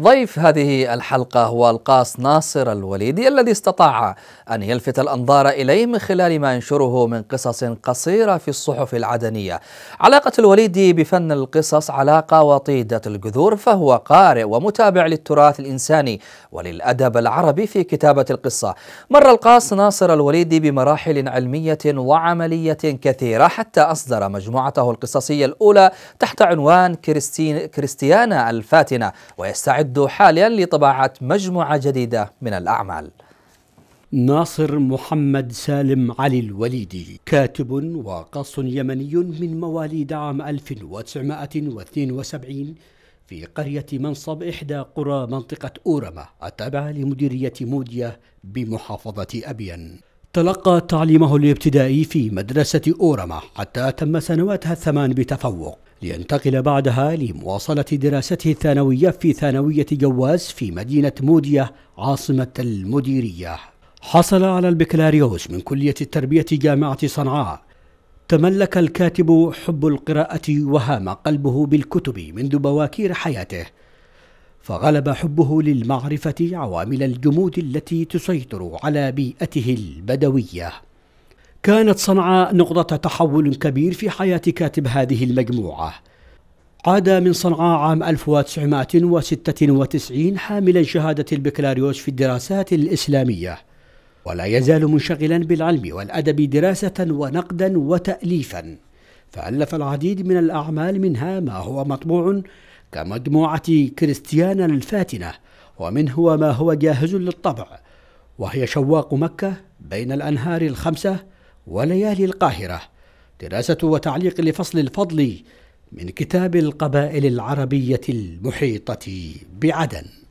ضيف هذه الحلقة هو القاص ناصر الوليدي الذي استطاع أن يلفت الأنظار إليه من خلال ما ينشره من قصص قصيرة في الصحف العدنية علاقة الوليدي بفن القصص علاقة وطيدة الجذور فهو قارئ ومتابع للتراث الإنساني وللأدب العربي في كتابة القصة مر القاص ناصر الوليدي بمراحل علمية وعملية كثيرة حتى أصدر مجموعته القصصية الأولى تحت عنوان كريستيانا الفاتنة ويستعد يعد حاليا لطباعة مجموعة جديدة من الأعمال ناصر محمد سالم علي الوليدي كاتب وقص يمني من مواليد عام 1972 في قرية منصب إحدى قرى منطقة أورما التابعة لمديرية موديا بمحافظة أبين تلقى تعليمه الابتدائي في مدرسة أورما حتى تم سنواتها الثمان بتفوق لينتقل بعدها لمواصلة دراسته الثانوية في ثانوية جواز في مدينة مودية عاصمة المديرية حصل على البكالوريوس من كلية التربية جامعة صنعاء تملك الكاتب حب القراءة وهام قلبه بالكتب منذ بواكير حياته فغلب حبه للمعرفة عوامل الجمود التي تسيطر على بيئته البدوية. كانت صنعاء نقطة تحول كبير في حياة كاتب هذه المجموعة. عاد من صنعاء عام 1996 حاملا شهادة البكالوريوس في الدراسات الإسلامية. ولا يزال منشغلا بالعلم والأدب دراسة ونقدا وتأليفا. فألف العديد من الأعمال منها ما هو مطبوع كمجموعة كريستيانا الفاتنة ومنه ما هو جاهز للطبع وهي شواق مكة بين الأنهار الخمسة وليالي القاهرة دراسة وتعليق لفصل الفضل من كتاب القبائل العربية المحيطة بعدن